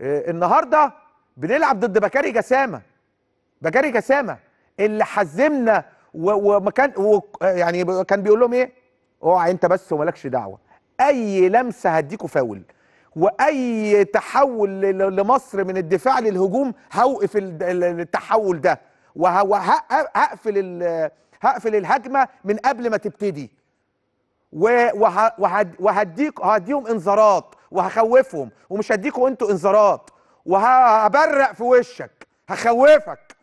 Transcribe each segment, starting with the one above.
آه، النهارده بنلعب ضد بكاري جسامه بكاري جسامه اللي حزمنا ومكان و آه، يعني كان بيقول لهم ايه؟ اوعى انت بس ومالكش دعوه اي لمسه هديكوا فاول واي تحول لمصر من الدفاع للهجوم هوقف التحول ده وهقفل هقفل الهجمه من قبل ما تبتدي وهديك هديهم انذارات وهخوفهم ومش هديكوا انتوا انذارات وهبرق في وشك هخوفك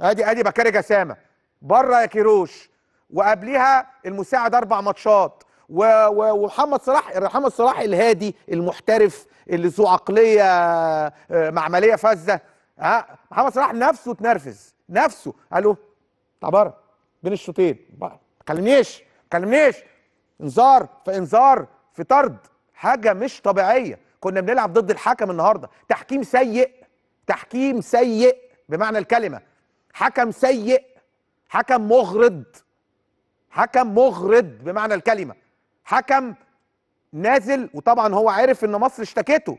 ادي ادي بكاري جسامه بره يا كيروش وقبليها المساعد اربع ماتشات ومحمد صلاح محمد صلاح الهادي المحترف اللي ذو عقليه آه، معمليه فذه ها محمد صلاح نفسه اتنرفز نفسه قال له تعال بره بين الشوطين ما تكلمنيش ما تكلمنيش انذار في انذار في طرد حاجه مش طبيعيه كنا بنلعب ضد الحكم النهارده تحكيم سيء تحكيم سيء بمعنى الكلمه حكم سيء حكم مغرض حكم مغرض بمعنى الكلمه حكم نازل وطبعا هو عارف ان مصر اشتكته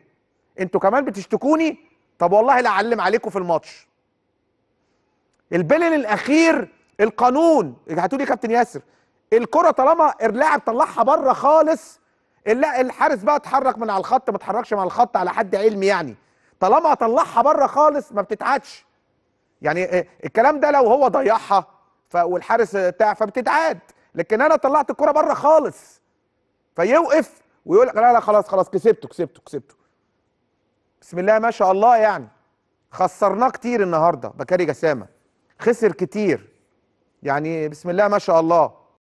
انتوا كمان بتشتكوني طب والله لا اعلم عليكم في الماتش البلن الاخير القانون هاتوا لي كابتن ياسر الكره طالما اللاعب طلعها بره خالص لا الحارس بقى اتحرك من على الخط ما اتحركش من على الخط على حد علمي يعني طالما طلعها بره خالص ما بتتعادش يعني آه، الكلام ده لو هو ضيعها والحارس بتاع فبتتعاد لكن انا طلعت الكره بره خالص فيوقف ويقول لك لا لا خلاص خلاص كسبته كسبته كسبته بسم الله ما شاء الله يعني خسرناه كتير النهارده بكاري جسامه خسر كتير يعني بسم الله ما شاء الله